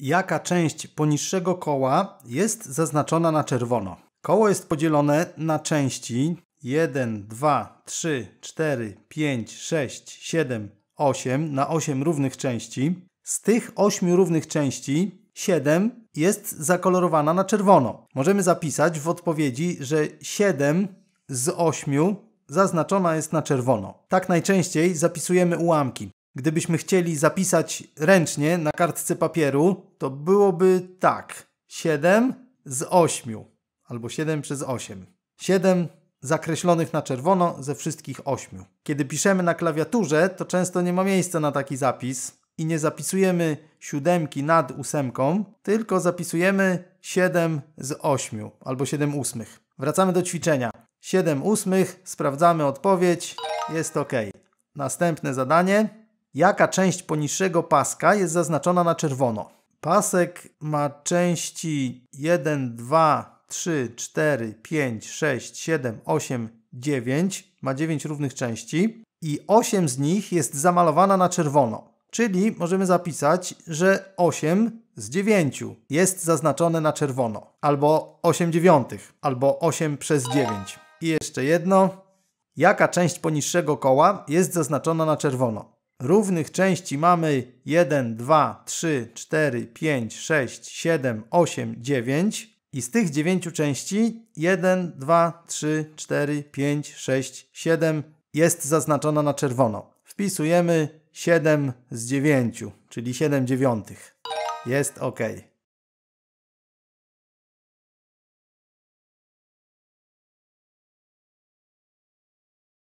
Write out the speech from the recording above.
jaka część poniższego koła jest zaznaczona na czerwono. Koło jest podzielone na części 1, 2, 3, 4, 5, 6, 7, 8 na 8 równych części. Z tych 8 równych części 7 jest zakolorowana na czerwono. Możemy zapisać w odpowiedzi, że 7 z 8 zaznaczona jest na czerwono. Tak najczęściej zapisujemy ułamki. Gdybyśmy chcieli zapisać ręcznie na kartce papieru to byłoby tak. 7 z 8 albo 7 przez 8. 7 zakreślonych na czerwono ze wszystkich 8. Kiedy piszemy na klawiaturze, to często nie ma miejsca na taki zapis i nie zapisujemy siódemki nad ósemką, tylko zapisujemy 7 z 8 albo 7 ósmych. Wracamy do ćwiczenia. 7 ósmych, sprawdzamy odpowiedź, jest ok. Następne zadanie. Jaka część poniższego paska jest zaznaczona na czerwono? Pasek ma części 1, 2, 3, 4, 5, 6, 7, 8, 9. Ma 9 równych części i 8 z nich jest zamalowana na czerwono. Czyli możemy zapisać, że 8 z 9 jest zaznaczone na czerwono. Albo 8 dziewiątych, albo 8 przez 9. I jeszcze jedno. Jaka część poniższego koła jest zaznaczona na czerwono? Równych części mamy 1, 2, 3, 4, 5, 6, 7, 8, 9. I z tych 9 części 1, 2, 3, 4, 5, 6, 7 jest zaznaczona na czerwono. Wpisujemy 7 z 9, czyli 7 dziewiątych. Jest OK.